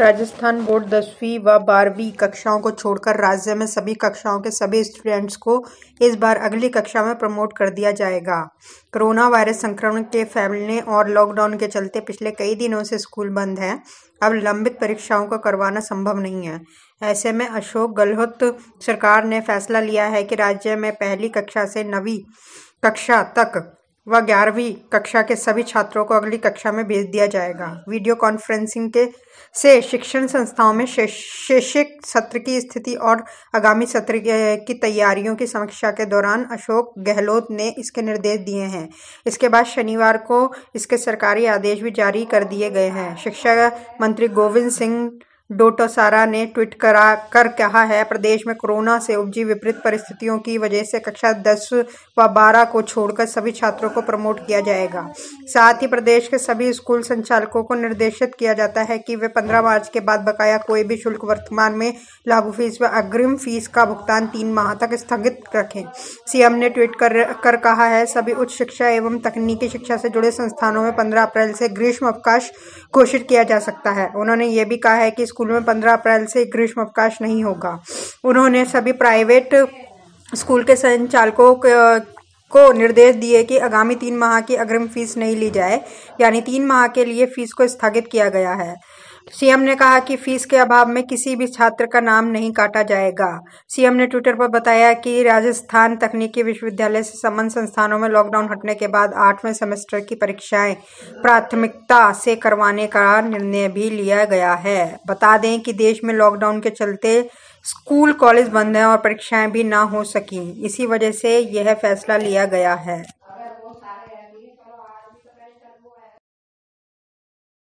Rajasthan board दसवीं व बारहवीं कक्षाओं को छोड़कर राज्य में सभी कक्षाओं के सभी स्टूडेंट्स को इस बार अगली कक्षा में प्रमोट कर दिया जाएगा कोरोना वायरस संक्रमण के फैलने और लॉकडाउन के चलते पिछले कई दिनों से स्कूल बंद हैं अब लंबित परीक्षाओं को करवाना संभव नहीं है ऐसे में अशोक गहलोत सरकार ने फैसला लिया है कि राज्य में पहली कक्षा से नवी कक्षा तक व ग्यारहवीं कक्षा के सभी छात्रों को अगली कक्षा में भेज दिया जाएगा वीडियो कॉन्फ्रेंसिंग के से शिक्षण संस्थाओं में शैक्षिक सत्र की स्थिति और आगामी सत्र की तैयारियों की समीक्षा के दौरान अशोक गहलोत ने इसके निर्देश दिए हैं इसके बाद शनिवार को इसके सरकारी आदेश भी जारी कर दिए गए हैं शिक्षा मंत्री गोविंद सिंह डोटोसारा ने ट्वीट करा कर कहा है प्रदेश में कोरोना से उपजी विपरीत परिस्थितियों की वजह से कक्षा दस व 12 को छोड़कर सभी छात्रों को प्रमोट किया जाएगा साथ ही प्रदेश के सभी स्कूल संचालकों को निर्देशित किया जाता है कि वे पंद्रह मार्च के बाद बकाया कोई भी शुल्क वर्तमान में लागू फीस व अग्रिम फीस का भुगतान तीन माह तक स्थगित रखें सीएम ने ट्वीट कर कर कहा है सभी उच्च शिक्षा एवं तकनीकी शिक्षा से जुड़े संस्थानों में पंद्रह अप्रैल से ग्रीष्म अवकाश घोषित किया जा सकता है उन्होंने ये भी कहा है कि स्कूल में पंद्रह अप्रैल से ग्रीष्म अवकाश नहीं होगा उन्होंने सभी प्राइवेट स्कूल के संचालकों को निर्देश दिए कि आगामी तीन माह की अग्रिम फीस नहीं ली जाए यानी तीन माह के लिए फीस को स्थगित किया गया है सीएम ने कहा कि फीस के अभाव में किसी भी छात्र का नाम नहीं काटा जाएगा सीएम ने ट्विटर पर बताया कि राजस्थान तकनीकी विश्वविद्यालय से संबंध संस्थानों में लॉकडाउन हटने के बाद आठवें सेमेस्टर की परीक्षाएं प्राथमिकता से करवाने का निर्णय भी लिया गया है बता दें कि देश में लॉकडाउन के चलते स्कूल कॉलेज बंद हैं और परीक्षाएं भी ना हो सकी इसी वजह से यह फैसला लिया गया है